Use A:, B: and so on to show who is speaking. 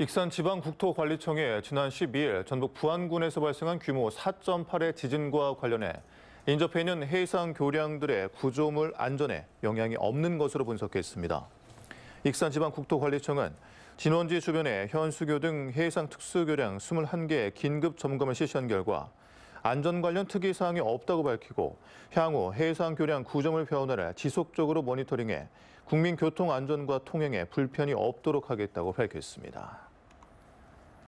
A: 익산 지방국토관리청이 지난 12일 전북 부안군에서 발생한 규모 4.8의 지진과 관련해 인접해 있는 해상 교량들의 구조물 안전에 영향이 없는 것으로 분석했습니다. 익산 지방국토관리청은 진원지 주변의 현수교 등 해상 특수교량 21개 긴급 점검을 실시한 결과 안전 관련 특이 사항이 없다고 밝히고 향후 해상 교량 구정을 펴오느라 지속적으로 모니터링해 국민 교통 안전과 통행에 불편이 없도록 하겠다고 밝혔습니다.